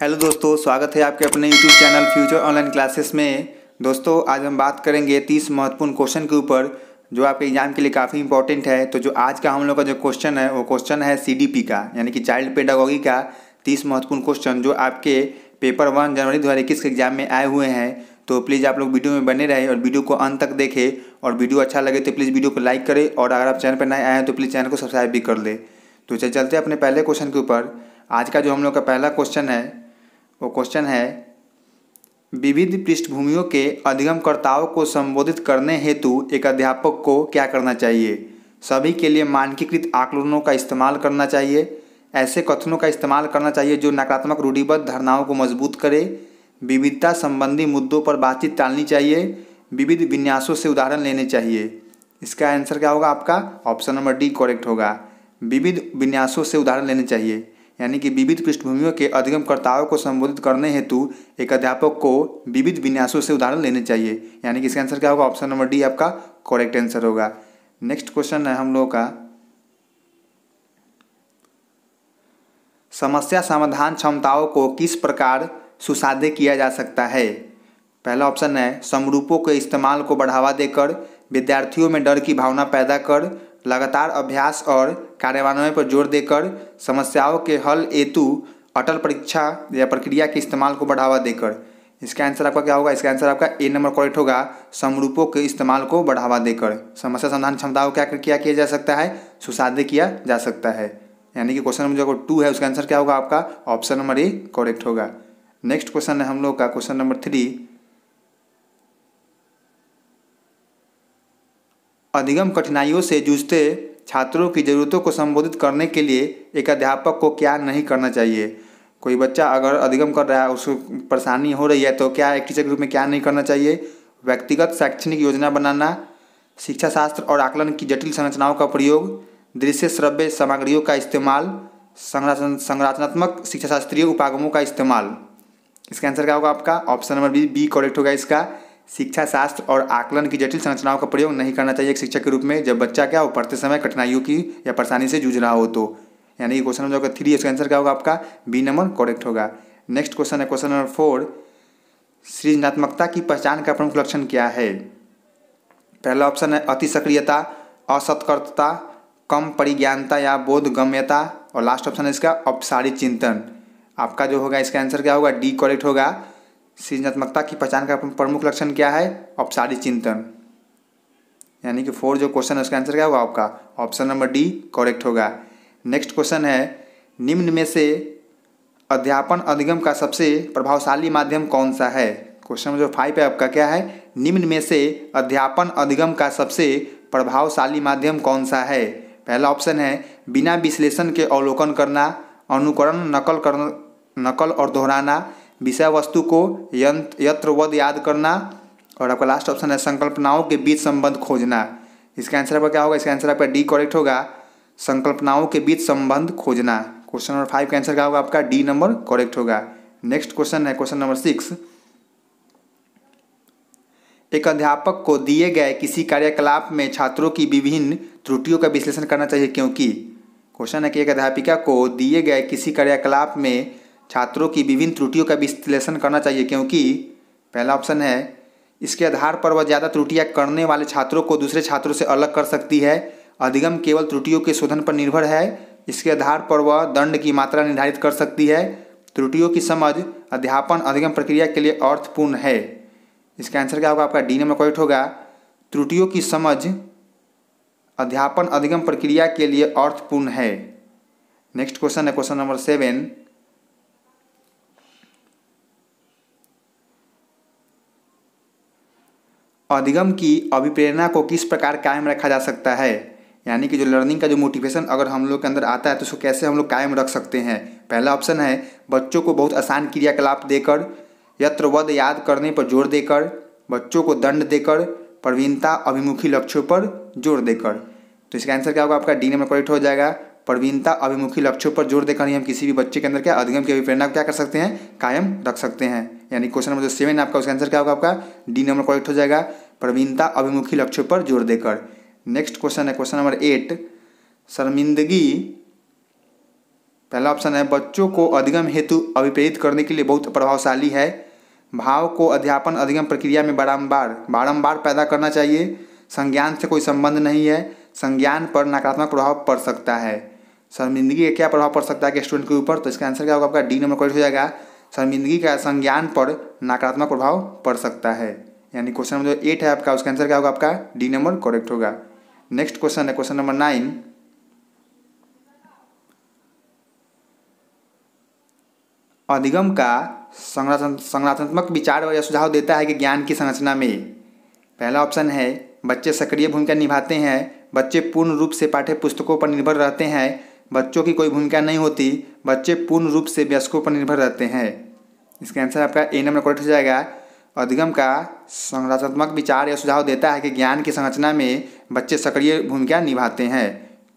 hello दोस्तों स्वागत है आपके अपने YouTube channel future online classes में दोस्तों आज हम बात करेंगे तीस महत्वपूर्ण क्वेश्चन के ऊपर जो आपके एग्जाम के लिए काफ़ी इंपॉर्टेंट है तो जो आज का हम लोग का जो क्वेश्चन है वो क्वेश्चन है सीडीपी का यानी कि चाइल्ड पेडागॉगी का तीस महत्वपूर्ण क्वेश्चन जो आपके पेपर वन जनवरी दो के एग्जाम में आए हुए हैं तो प्लीज़ आप लोग वीडियो में बने रहें और वीडियो को अंत तक देखें और वीडियो अच्छा लगे तो प्लीज़ वीडियो को लाइक करें और अगर आप चैनल पर नए आए हैं तो प्लीज़ चैनल को सब्सक्राइब भी कर लें तो चल चलते अपने पहले क्वेश्चन के ऊपर आज का जो हम लोग का पहला क्वेश्चन है वो क्वेश्चन है विविध पृष्ठभूमियों के अधिगमकर्ताओं को संबोधित करने हेतु एक अध्यापक को क्या करना चाहिए सभी के लिए मानकीकृत आकलनों का इस्तेमाल करना चाहिए ऐसे कथनों का इस्तेमाल करना चाहिए जो नकारात्मक रूढ़िबद्ध धारणाओं को मजबूत करे विविधता संबंधी मुद्दों पर बातचीत टालनी चाहिए विविध विन्यासों से उदाहरण लेने चाहिए इसका आंसर क्या होगा आपका ऑप्शन नंबर डी करेक्ट होगा विविध विन्यासों से उदाहरण लेने चाहिए यानी कि विविध पृष्ठभूमियों के अधिगमकर्ताओं को संबोधित करने हेतु एक अध्यापक को विविध विन्यासों से उदाहरण लेने चाहिए यानी कि इसका आंसर क्या होगा ऑप्शन नंबर डी आपका करेक्ट आंसर होगा नेक्स्ट क्वेश्चन है हम लोगों का समस्या समाधान क्षमताओं को किस प्रकार सुसाध्य किया जा सकता है पहला ऑप्शन है समरूपों के इस्तेमाल को बढ़ावा देकर विद्यार्थियों में डर की भावना पैदा कर लगातार अभ्यास और कार्यान्वयन पर जोर देकर समस्याओं के हल हेतु अटल परीक्षा या प्रक्रिया के इस्तेमाल को बढ़ावा देकर इसका आंसर आपका क्या होगा इसका आंसर आपका ए नंबर करेक्ट होगा समरूपों के इस्तेमाल को बढ़ावा देकर समस्या समाधान क्षमताओं क्या क्या किया जा सकता है सुसाध्य किया जा सकता है यानी कि क्वेश्चन नंबर जो टू है उसका आंसर क्या होगा आपका ऑप्शन नंबर ए करेक्ट होगा नेक्स्ट क्वेश्चन है हम लोग का क्वेश्चन नंबर थ्री अधिगम कठिनाइयों से जूझते छात्रों की ज़रूरतों को संबोधित करने के लिए एक अध्यापक को क्या नहीं करना चाहिए कोई बच्चा अगर अधिगम कर रहा है उसको परेशानी हो रही है तो क्या एक टीचर के रूप में क्या नहीं करना चाहिए व्यक्तिगत शैक्षणिक योजना बनाना शिक्षा शास्त्र और आकलन की जटिल संरचनाओं का प्रयोग दृश्य श्रव्य सामग्रियों का इस्तेमाल संरचनात्मक शिक्षा शास्त्रीय उपागमों का इस्तेमाल इसका आंसर क्या होगा आपका option number B B correct होगा इसका शिक्षा शास्त्र और आकलन की जटिल संरचनाओं का प्रयोग नहीं करना चाहिए एक शिक्षक के रूप में जब बच्चा क्या हो पढ़ते समय कठिनाइयों की या परेशानी से जूझ रहा हो तो यानी कि क्वेश्चन नंबर होगा थ्री इसका आंसर क्या होगा आपका बी नंबर करेक्ट होगा नेक्स्ट क्वेश्चन है क्वेश्चन नंबर फोर सृजनात्मकता की पहचान का प्रमुख लक्षण क्या है पहला ऑप्शन है अति सक्रियता असतकर्तता कम परिज्ञानता या बोध गम्यता और लास्ट ऑप्शन है इसका औपचारिक चिंतन आपका जो होगा इसका आंसर क्या होगा डी करेक्ट होगा सृजनात्मकता की पहचान का प्रमुख लक्षण क्या है औपचारिक चिंतन यानी कि फोर जो क्वेश्चन है उसका आंसर क्या होगा आपका ऑप्शन नंबर डी करेक्ट होगा नेक्स्ट क्वेश्चन है निम्न में से अध्यापन अधिगम का सबसे प्रभावशाली माध्यम कौन सा है क्वेश्चन नंबर फाइव है आपका क्या है निम्न में से अध्यापन अधिगम का सबसे प्रभावशाली माध्यम कौन सा है पहला ऑप्शन है बिना विश्लेषण के अवलोकन करना अनुकरण नकल कर नकल और दोहराना विषय वस्तु को यंत्र यत्र याद करना और आपका लास्ट ऑप्शन है संकल्पनाओं के बीच संबंध खोजना इसका आंसर आपका क्या होगा इसका आंसर आपका डी करेक्ट होगा संकल्पनाओं के बीच संबंध खोजना क्वेश्चन नंबर फाइव का आंसर क्या होगा आपका डी नंबर करेक्ट होगा नेक्स्ट क्वेश्चन है क्वेश्चन नंबर सिक्स एक अध्यापक को दिए गए किसी कार्यकलाप में छात्रों की विभिन्न त्रुटियों का विश्लेषण करना चाहिए क्योंकि क्वेश्चन है कि एक अध्यापिका को दिए गए किसी कार्यकलाप में छात्रों की विभिन्न त्रुटियों का विश्लेषण करना चाहिए क्योंकि पहला ऑप्शन है इसके आधार पर वह ज़्यादा त्रुटियाँ करने वाले छात्रों को दूसरे छात्रों से अलग कर सकती है अधिगम केवल त्रुटियों के शोधन पर निर्भर है इसके आधार पर वह दंड की मात्रा निर्धारित कर सकती है त्रुटियों की समझ अध्यापन अधिगम प्रक्रिया के लिए अर्थपूर्ण है इसका आंसर क्या होगा आपका डी नंबर क्वेट होगा त्रुटियों की समझ अध्यापन अधिगम प्रक्रिया के लिए अर्थपूर्ण है नेक्स्ट क्वेश्चन है क्वेश्चन नंबर सेवन अधिगम की अभिप्रेरणा को किस प्रकार कायम रखा जा सकता है यानी कि जो लर्निंग का जो मोटिवेशन अगर हम लोग के अंदर आता है तो उसको कैसे हम लोग कायम रख सकते हैं पहला ऑप्शन है बच्चों को बहुत आसान क्रियाकलाप देकर यत्रवध याद करने पर जोर देकर बच्चों को दंड देकर प्रवीणता अभिमुखी लक्ष्यों पर जोर देकर तो इसका आंसर क्या होगा आपका डी नंबर करेक्ट हो जाएगा प्रवीणता अभिमुखी लक्ष्यों पर जोर देकर हम किसी भी बच्चे के अंदर क्या अधिगम की अभिप्रेरणा को क्या कर सकते हैं कायम रख सकते हैं यानी क्वेश्चन नंबर जो सेवन आपका उसका आंसर क्या होगा आपका डी नंबर करेक्ट हो जाएगा प्रवीणता अभिमुखी लक्ष्यों पर जोर देकर नेक्स्ट क्वेश्चन है क्वेश्चन नंबर एट शर्मिंदगी पहला ऑप्शन है बच्चों को अधिगम हेतु अभिप्रेरित करने के लिए बहुत प्रभावशाली है भाव को अध्यापन अधिगम प्रक्रिया में बारम्बार बारम्बार पैदा करना चाहिए संज्ञान से कोई संबंध नहीं है संज्ञान पर नकारात्मक प्रभाव पड़ सकता है शर्मिंदगी का क्या प्रभाव पड़ सकता है कि स्टूडेंट के ऊपर तो इसका आंसर क्या होगा आपका डी नंबर क्वेश्चन हो जाएगा शर्मिंदगी का संज्ञान पर नकारात्मक प्रभाव पड़ सकता है यानी क्वेश्चन नंबर जो एट है आपका उसका आंसर क्या होगा आपका डी नंबर करेक्ट होगा नेक्स्ट क्वेश्चन है क्वेश्चन नंबर नाइन अधिगम का संगठनात्मक संरचनात्मक विचार या सुझाव देता है कि ज्ञान की संरचना में पहला ऑप्शन है बच्चे सक्रिय भूमिका निभाते हैं बच्चे पूर्ण रूप से पाठ्य पुस्तकों पर निर्भर रहते हैं बच्चों की कोई भूमिका नहीं होती बच्चे पूर्ण रूप से व्यस्कों पर निर्भर रहते हैं इसका आंसर आपका ए नंबर करेक्ट हो जाएगा अधिगम का संरचनात्मक विचार या सुझाव देता है कि ज्ञान की संरचना में बच्चे सक्रिय भूमिका निभाते हैं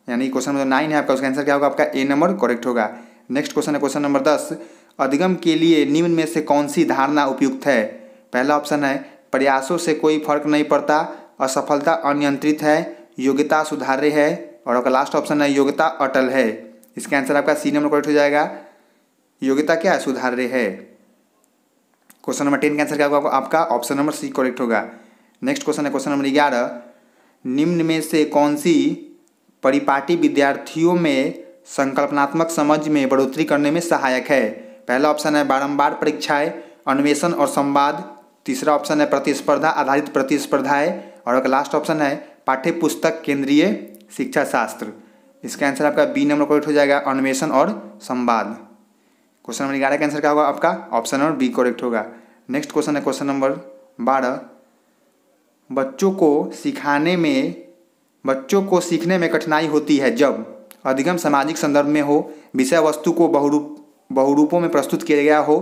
यानी क्वेश्चन नंबर नाइन है आपका उसका आंसर क्या होगा आपका ए नंबर करेक्ट होगा नेक्स्ट क्वेश्चन है क्वेश्चन नंबर दस अधिगम के लिए निम्न में से कौन सी धारणा उपयुक्त है पहला ऑप्शन है प्रयासों से कोई फर्क नहीं पड़ता असफलता अनियंत्रित है योग्यता सुधार्य है और आपका लास्ट ऑप्शन है योग्यता अटल है इसका आंसर आपका सी नंबर करेक्ट हो जाएगा योग्यता क्या है सुधार्य है क्वेश्चन नंबर टेन का आंसर क्या होगा आपका ऑप्शन नंबर सी करेक्ट होगा नेक्स्ट क्वेश्चन है क्वेश्चन नंबर ग्यारह निम्न में से कौन सी परिपाटी विद्यार्थियों में संकल्पनात्मक समझ में बढ़ोतरी करने में सहायक है पहला ऑप्शन है बारंबार परीक्षाएं अन्वेषण और संवाद तीसरा ऑप्शन है प्रतिस्पर्धा आधारित प्रतिस्पर्धाएं और एक लास्ट ऑप्शन है पाठ्य पुस्तक केंद्रीय शिक्षा शास्त्र इसका आंसर आपका बी नंबर कोट हो जाएगा अन्वेषण और संवाद क्वेश्चन नंबर ग्यारह का आंसर क्या होगा आपका ऑप्शन नंबर बी करेक्ट होगा नेक्स्ट क्वेश्चन है क्वेश्चन नंबर बारह बच्चों को सिखाने में बच्चों को सीखने में कठिनाई होती है जब अधिगम सामाजिक संदर्भ में हो विषय वस्तु को बहुरूप बहुरूपों में प्रस्तुत किया गया हो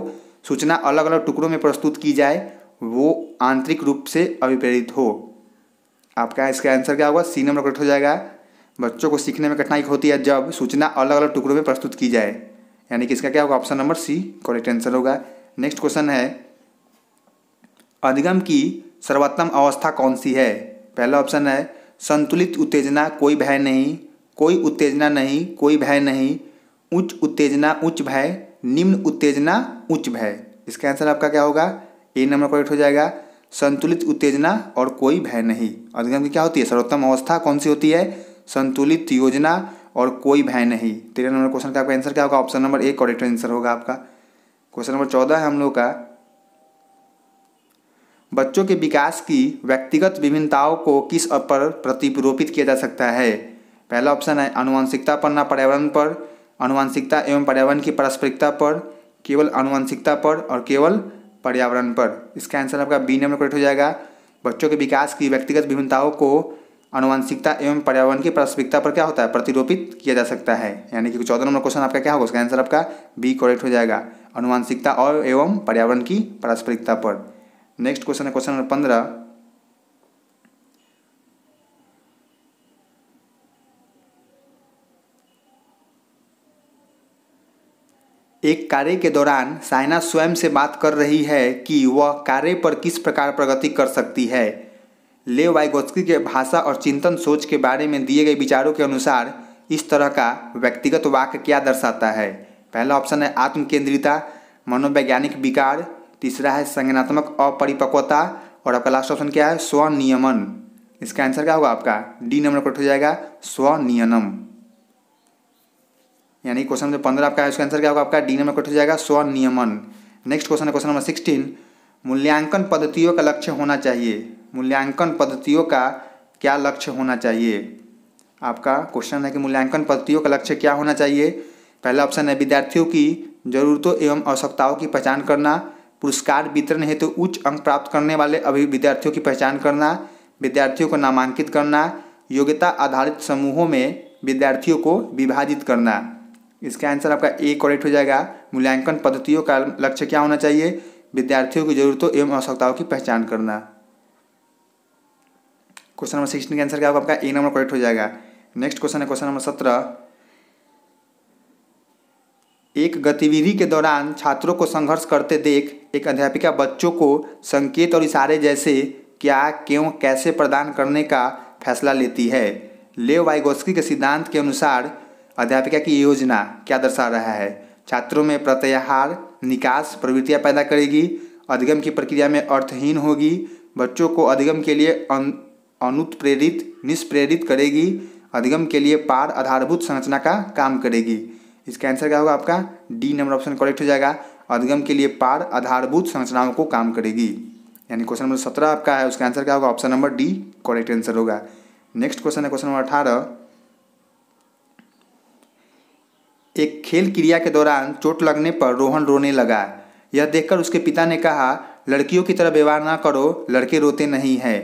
सूचना अलग अलग टुकड़ों में प्रस्तुत की जाए वो आंतरिक रूप से अभिप्रेरित हो आपका इसका आंसर क्या होगा सी नंबर करेक्ट हो जाएगा बच्चों को सीखने में कठिनाई होती है जब सूचना अलग अलग टुकड़ों में प्रस्तुत की जाए यानी कि इसका क्या होगा option number C correct answer होगा नेक्स्ट क्वेश्चन है अधिगम की सर्वोत्तम अवस्था कौन सी है पहला ऑप्शन है संतुलित उत्तेजना कोई भय नहीं कोई उत्तेजना नहीं कोई भय नहीं उच्च उत्तेजना उच्च भय निम्न उत्तेजना उच्च भय इसका आंसर आपका क्या होगा ए नंबर करेक्ट हो जाएगा संतुलित उत्तेजना और कोई भय नहीं अधिगम की क्या होती है सर्वोत्तम अवस्था कौन सी होती है संतुलित योजना और कोई भय नहीं तेरह नंबर क्वेश्चन का आपका आंसर क्या होगा ऑप्शन नंबर एक करेक्ट आंसर होगा आपका क्वेश्चन नंबर चौदह है हम लोग का बच्चों के विकास की व्यक्तिगत विभिन्नताओं को किस पर प्रतिरोपित किया जा सकता है पहला ऑप्शन है अनुवांशिकता पर ना पर्यावरण पर अनुवांशिकता एवं पर्यावरण की पारस्परिकता पर केवल अनुवांशिकता पर और केवल पर्यावरण पर इसका आंसर आपका बी नंबर करेक्ट हो जाएगा बच्चों के विकास की व्यक्तिगत विभिन्नताओं को अनुवांशिकता एवं पर्यावरण की पारस्परिकता पर क्या होता है प्रतिरोपित किया जा सकता है यानी कि चौदह नंबर क्वेश्चन आपका क्या होगा उसका आंसर आपका बी करेक्ट हो जाएगा अनुवांशिकता और एवं पर्यावरण की पारस्परिकता पर नेक्स्ट क्वेश्चन है क्वेश्चन नंबर पंद्रह एक कार्य के दौरान साइना स्वयं से बात कर रही है कि वह कार्य पर किस प्रकार प्रगति कर सकती है लेव वाइगोत्स्की के भाषा और चिंतन सोच के बारे में दिए गए विचारों के अनुसार इस तरह का व्यक्तिगत वाक्य क्या दर्शाता है पहला ऑप्शन है आत्म केंद्रिता मनोवैज्ञानिक विकार तीसरा है संज्ञानात्मक अपरिपक्वता और आपका लास्ट ऑप्शन क्या है स्वनियमन इसका आंसर क्या होगा आपका डी नंबर कट हो जाएगा स्वनियनम यानी क्वेश्चन नंबर पंद्रह आपका इसका आंसर क्या होगा आपका डी नंबर कट हो जाएगा स्वनियमन नेक्स्ट क्वेश्चन है क्वेश्चन नंबर सिक्सटीन मूल्यांकन पद्धतियों का लक्ष्य होना चाहिए मूल्यांकन पद्धतियों का क्या लक्ष्य होना चाहिए आपका क्वेश्चन है कि मूल्यांकन पद्धतियों का लक्ष्य क्या होना चाहिए पहला ऑप्शन है विद्यार्थियों की जरूरतों एवं आवश्यकताओं की पहचान करना पुरस्कार वितरण हेतु तो उच्च अंक प्राप्त करने वाले अभी विद्यार्थियों की पहचान करना विद्यार्थियों को नामांकित करना योग्यता आधारित समूहों में विद्यार्थियों को विभाजित करना इसका आंसर आपका ए करेक्ट हो जाएगा मूल्यांकन पद्धतियों का लक्ष्य क्या होना चाहिए विद्यार्थियों की जरूरतों एवं आवश्यकताओं की पहचान करना क्वेश्चन नंबर सिक्सटीन के आंसर क्या होगा आपका ए नंबर करेक्ट हो जाएगा नेक्स्ट क्वेश्चन है क्वेश्चन नंबर सत्रह एक गतिविधि के दौरान छात्रों को संघर्ष करते देख एक अध्यापिका बच्चों को संकेत और इशारे जैसे क्या क्यों कैसे प्रदान करने का फैसला लेती है लेव वाइगोस्की के सिद्धांत के अनुसार अध्यापिका की योजना क्या दर्शा रहा है छात्रों में प्रत्याहार निकास प्रवृत्तियाँ पैदा करेगी अधिगम की प्रक्रिया में अर्थहीन होगी बच्चों को अधिगम के लिए अनुत्प्रेरित निष्प्रेरित करेगी अधिगम के लिए पार आधारभूत संरचना का काम करेगी इसका आंसर क्या होगा आपका डी नंबर ऑप्शन करेक्ट हो जाएगा अधिगम के लिए पार आधारभूत संरचनाओं को काम करेगी यानी क्वेश्चन नंबर सत्रह आपका है उसका आंसर क्या होगा option number D correct answer होगा नेक्स्ट क्वेश्चन है क्वेश्चन नंबर अठारह एक खेल क्रिया के दौरान चोट लगने पर रोहन रोने लगा यह देखकर उसके पिता ने कहा लड़कियों की तरह व्यवहार ना करो लड़के रोते नहीं हैं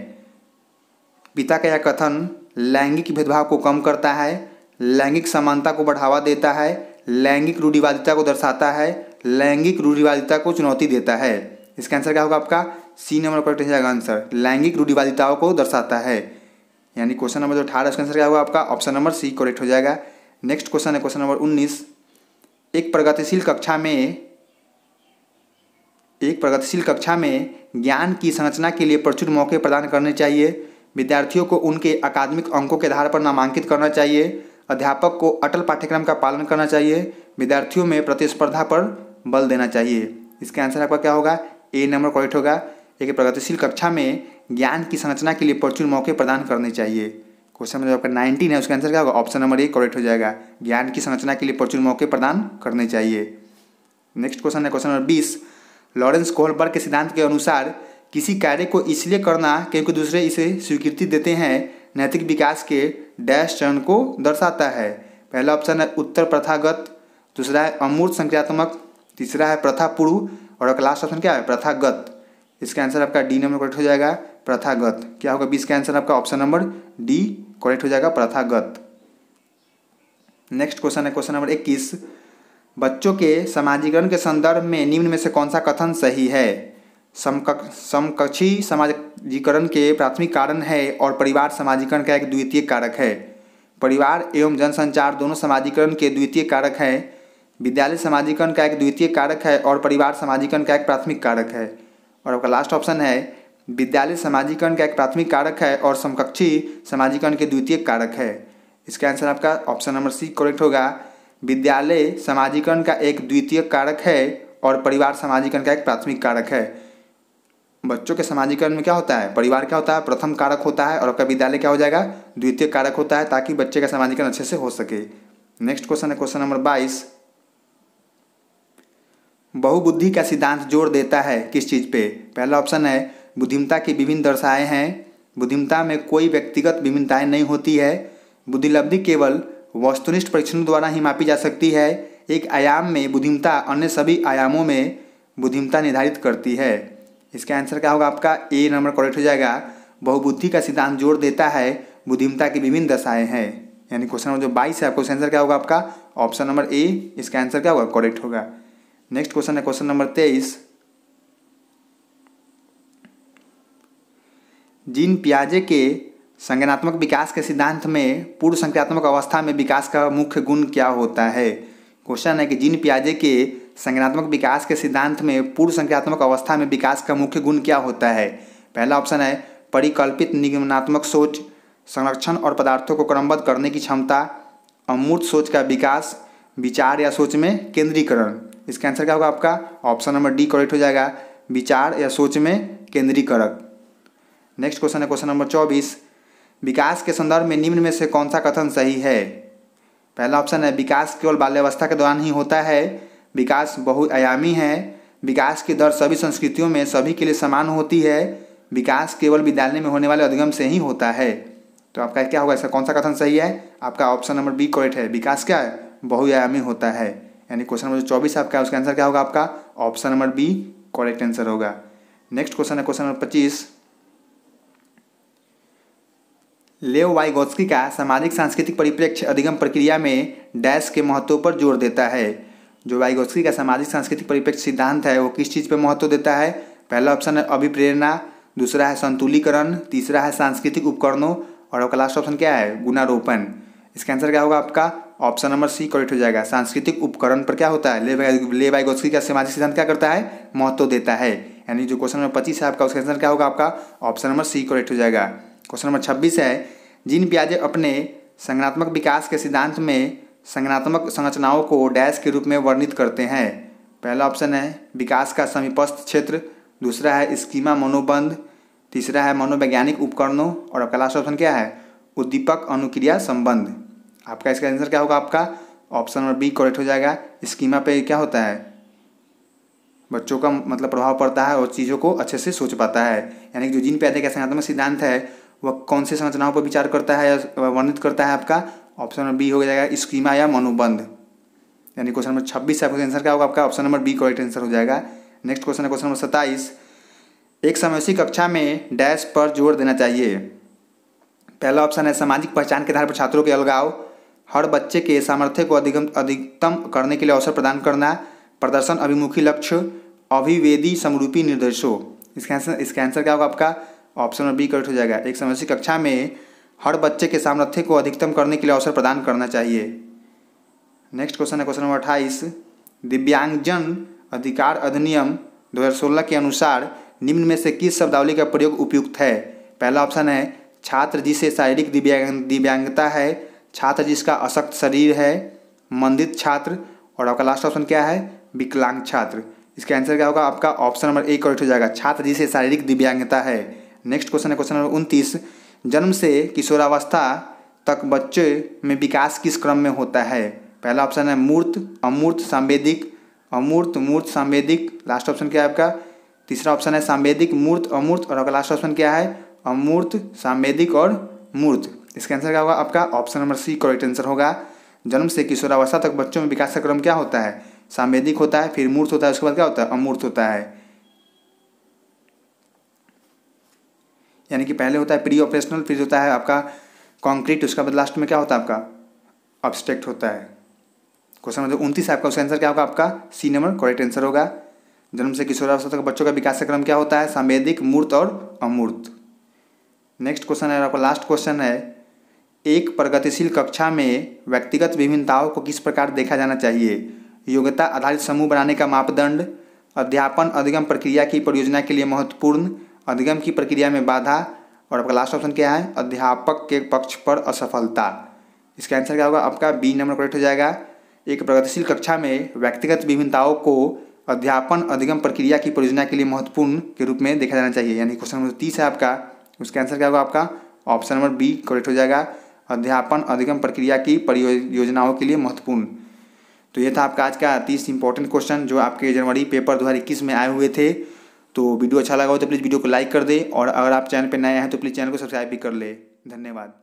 पिता का यह कथन लैंगिक भेदभाव को कम करता है लैंगिक समानता को बढ़ावा देता है लैंगिक रूढ़िवादिता को दर्शाता है लैंगिक रूढ़िवादिता को चुनौती देता है इसका आंसर क्या होगा आपका सी नंबर पर आंसर लैंगिक रूढ़िवादिताओं को दर्शाता है यानी क्वेश्चन नंबर जो अठारह इसका आंसर क्या होगा आपका ऑप्शन नंबर सी करेक्ट हो जाएगा नेक्स्ट क्वेश्चन है क्वेश्चन नंबर उन्नीस एक प्रगतिशील कक्षा में एक प्रगतिशील कक्षा में ज्ञान की संरचना के लिए प्रचुर मौके प्रदान करने चाहिए विद्यार्थियों को उनके अकादमिक अंकों के आधार पर नामांकित करना चाहिए अध्यापक को अटल पाठ्यक्रम का पालन करना चाहिए विद्यार्थियों में प्रतिस्पर्धा पर बल देना चाहिए इसका आंसर आपका क्या होगा ए नंबर करेक्ट होगा एक प्रगतिशील कक्षा में ज्ञान की संरचना के लिए प्रचुर मौके प्रदान करने चाहिए क्वेश्चन नंबर आपका नाइनटीन है उसका आंसर क्या होगा ऑप्शन नंबर ए करेक्ट हो जाएगा ज्ञान की संरचना के लिए प्रचुर मौके प्रदान करने चाहिए नेक्स्ट क्वेश्चन है क्वेश्चन नंबर बीस लॉरेंस कोहलबर्ग के सिद्धांत के अनुसार किसी कार्य को इसलिए करना क्योंकि दूसरे इसे स्वीकृति देते हैं नैतिक विकास के डैश चरण को दर्शाता है पहला ऑप्शन है उत्तर प्रथागत दूसरा है अमूर्त संक्रियात्मक तीसरा है प्रथा पूर्व और लास्ट ऑप्शन क्या है प्रथागत इसका आंसर आपका डी नंबर करेक्ट हो जाएगा प्रथागत क्या होगा बीस का आंसर आपका ऑप्शन नंबर डी करेक्ट हो जाएगा प्रथागत नेक्स्ट क्वेश्चन है क्वेश्चन नंबर इक्कीस बच्चों के समाजीकरण के संदर्भ में निम्न में से कौन सा कथन सही है समकक्षी समाजीकरण के प्राथमिक कारण है और परिवार समाजीकरण का एक द्वितीय कारक है परिवार एवं जनसंचार दोनों समाजीकरण के द्वितीय कारक है विद्यालय समाजीकरण का एक द्वितीय कारक है और परिवार समाजीकरण का एक प्राथमिक कारक है और आपका लास्ट ऑप्शन है विद्यालय समाजीकरण का एक प्राथमिक कारक है और समकक्षी समाजीकरण के द्वितीय कारक है इसका आंसर आपका ऑप्शन नंबर सी करेक्ट होगा विद्यालय समाजीकरण का एक द्वितीय कारक है और परिवार सामाजिकरण का एक प्राथमिक कारक है बच्चों के समाजीकरण में क्या होता है परिवार क्या होता है प्रथम कारक होता है और आपका विद्यालय क्या हो जाएगा द्वितीय कारक होता है ताकि बच्चे का समाजीकरण अच्छे से हो सके नेक्स्ट क्वेश्चन है क्वेश्चन नंबर बाईस बहुबुद्धि का सिद्धांत जोर देता है किस चीज़ पे पहला ऑप्शन है बुद्धिमता की विभिन्न दर्शाएँ हैं बुद्धिमता में कोई व्यक्तिगत विभिन्नताएँ नहीं होती है बुद्धिलब्धि केवल वस्तुनिष्ठ परीक्षणों द्वारा ही मापी जा सकती है एक आयाम में बुद्धिमता अन्य सभी आयामों में बुद्धिमता निर्धारित करती है इसका आंसर क्या होगा आपका ए नंबर करेक्ट हो जाएगा बहुबुद्धि का सिद्धांत जोर देता है बुद्धिमता की विभिन्न दशाएँ हैं यानी क्वेश्चन नंबर जो बाईस है आपको आंसर क्या होगा आपका ऑप्शन नंबर ए इसका आंसर क्या होगा करेक्ट होगा नेक्स्ट क्वेश्चन है क्वेश्चन नंबर तेईस जिन पियाजे के संज्ञानात्मक विकास के सिद्धांत में पूर्व संक्रियात्मक अवस्था में विकास का मुख्य गुण क्या होता है क्वेश्चन है कि जिन पियाजे के संज्ञानात्मक विकास के सिद्धांत में पूर्व संक्रियात्मक अवस्था में विकास का मुख्य गुण क्या होता है पहला ऑप्शन है परिकल्पित निगमनात्मक सोच संरक्षण और पदार्थों को क्रमबद्ध करने की क्षमता अमूर्त सोच का विकास विचार या सोच में केंद्रीकरण इसका आंसर क्या होगा आपका ऑप्शन नंबर डी करेक्ट हो जाएगा विचार या सोच में केंद्रीकरण नेक्स्ट क्वेश्चन है क्वेश्चन नंबर चौबीस विकास के संदर्भ में निम्न में से कौन सा कथन सही है पहला ऑप्शन है विकास केवल बाल्यावस्था के दौरान ही होता है विकास बहुआयामी है विकास की दर सभी संस्कृतियों में सभी के लिए समान होती है विकास केवल विद्यालय में होने वाले अधिगम से ही होता है तो आपका क्या होगा इसका कौन सा कथन सही है आपका ऑप्शन नंबर बी करेक्ट है विकास क्या है बहुआयामी होता है यानी क्वेश्चन नंबर चौबीस आपका उसका आंसर क्या होगा आपका option number B correct answer होगा नेक्स्ट क्वेश्चन है क्वेश्चन नंबर पच्चीस लेव वाइगोत्स्की का सामाजिक सांस्कृतिक परिप्रेक्ष्य अधिगम प्रक्रिया में डैश के महत्व पर जोर देता है जो वाइगोत्स्की का सामाजिक सांस्कृतिक परिप्रेक्ष्य सिद्धांत है वो किस चीज़ पर महत्व देता है पहला ऑप्शन है अभिप्रेरणा दूसरा है संतुलीकरण तीसरा है सांस्कृतिक उपकरणों और आपका लास्ट ऑप्शन क्या है गुणारोपण इसका आंसर क्या होगा आपका ऑप्शन नंबर सी करेक्ट हो जाएगा सांस्कृतिक उपकरण पर क्या होता है ले ले गोस्की का सामाजिक सिद्धांत क्या करता है महत्व देता है यानी जो क्वेश्चन नंबर पच्चीस है आपका उसका आंसर क्या होगा आपका ऑप्शन नंबर सी करेक्ट हो जाएगा क्वेश्चन नंबर छब्बीस है जीन प्याजे अपने संगनात्मक विकास के सिद्धांत में संगनात्मक संरचनाओं को डैश के रूप में वर्णित करते हैं पहला ऑप्शन है विकास का समीपस्थ क्षेत्र दूसरा है स्कीमा मनोबंध तीसरा है मनोवैज्ञानिक उपकरणों और आपका लास्ट ऑप्शन क्या है उद्दीपक अनुक्रिया संबंध आपका इसका आंसर क्या होगा आपका ऑप्शन नंबर बी करेक्ट हो जाएगा स्कीमा पे क्या होता है बच्चों का मतलब प्रभाव पड़ता है और चीज़ों को अच्छे से सोच पाता है यानी कि जो जीन पैदे का संगात्मक सिद्धांत है वह कौन सी संरचनाओं पर विचार करता है या वर्णित करता है आपका ऑप्शन नंबर बी हो जाएगा स्कीमा या मनोबंध यानी क्वेश्चन नंबर छब्बीस से आपका आंसर क्या होगा आपका option number B correct answer हो जाएगा नेक्स्ट क्वेश्चन है क्वेश्चन नंबर सत्ताईस एक समय कक्षा में डैश पर जोर देना चाहिए पहला ऑप्शन है सामाजिक पहचान के आधार पर छात्रों के अलगाव हर बच्चे के सामर्थ्य को अधिगम अधिकतम करने के लिए अवसर प्रदान करना प्रदर्शन अभिमुखी लक्ष्य अभिवेदी समरूपी निर्देशों इसका आंसर इसका आंसर क्या होगा आपका ऑप्शन में बी करेक्ट हो जाएगा एक समस्या कक्षा में हर बच्चे के सामर्थ्य को अधिकतम करने के लिए अवसर प्रदान करना चाहिए नेक्स्ट क्वेश्चन है क्वेश्चन नंबर अट्ठाईस दिव्यांगजन अधिकार अधिनियम 2016 के अनुसार निम्न में से किस शब्दावली का प्रयोग उपयुक्त है पहला ऑप्शन है छात्र जिसे शारीरिक दिव्यांग दिव्यांगता है छात्र जिसका अशक्त शरीर है मंदित छात्र और आपका लास्ट ऑप्शन क्या है विकलांग छात्र इसका आंसर क्या होगा आपका ऑप्शन नंबर ए करेक्ट हो जाएगा छात्र जिसे शारीरिक दिव्यांगता है नेक्स्ट क्वेश्चन है क्वेश्चन नंबर उनतीस जन्म से किशोरावस्था तक बच्चे में विकास किस क्रम में होता है पहला ऑप्शन है मूर्त अमूर्त सांवेदिक अमूर्त मूर्त सांवेदिक लास्ट ऑप्शन क्या है आपका तीसरा ऑप्शन है सांवेदिक मूर्त अमूर्त और आपका लास्ट ऑप्शन क्या है अमूर्त सांवेदिक और मूर्त इसका आंसर क्या होगा आपका option number C correct answer होगा जन्म से किशोरावस्था तक बच्चों में विकास का क्रम क्या होता है सांवेदिक होता है फिर मूर्त होता है उसके बाद क्या होता है अमूर्त होता है यानी कि पहले होता है प्री ऑपरेशनल फिर होता है आपका कॉन्क्रीट उसका बाद लास्ट में क्या होता है आपका ऑब्स्ट्रेक्ट होता है क्वेश्चन नंबर उनतीस आपका उसका आंसर क्या होगा आपका सी नंबर करेक्ट आंसर होगा जन्म से किशोरावस्था तक बच्चों का विकास क्रम क्या होता है संवेदिक मूर्त और अमूर्त नेक्स्ट क्वेश्चन है आपका लास्ट क्वेश्चन है एक प्रगतिशील कक्षा में व्यक्तिगत विभिन्नताओं को किस प्रकार देखा जाना चाहिए योग्यता आधारित समूह बनाने का मापदंड अध्यापन अधिगम प्रक्रिया की परियोजना के लिए महत्वपूर्ण अधिगम की प्रक्रिया में बाधा और आपका लास्ट ऑप्शन क्या है अध्यापक के पक्ष पर असफलता इसका आंसर क्या होगा आपका बी नंबर करेक्ट हो जाएगा एक प्रगतिशील कक्षा में व्यक्तिगत विभिन्नताओं को अध्यापन अधिगम प्रक्रिया की परियोजना के लिए महत्वपूर्ण के रूप में देखा जाना चाहिए यानी क्वेश्चन नंबर तीस है आपका उसका आंसर क्या होगा आपका ऑप्शन नंबर बी करेक्ट हो जाएगा अध्यापन अधिगम प्रक्रिया की परियोजनाओं के लिए महत्वपूर्ण तो ये था आपका आज का तीस इंपॉर्टेंट क्वेश्चन जो आपके जनवरी पेपर दो में आए हुए थे तो वीडियो अच्छा लगा हो तो प्लीज़ वीडियो को लाइक कर दे और अगर आप चैनल पर नए हैं तो प्लीज़ चैनल को सब्सक्राइब भी कर ले धन्यवाद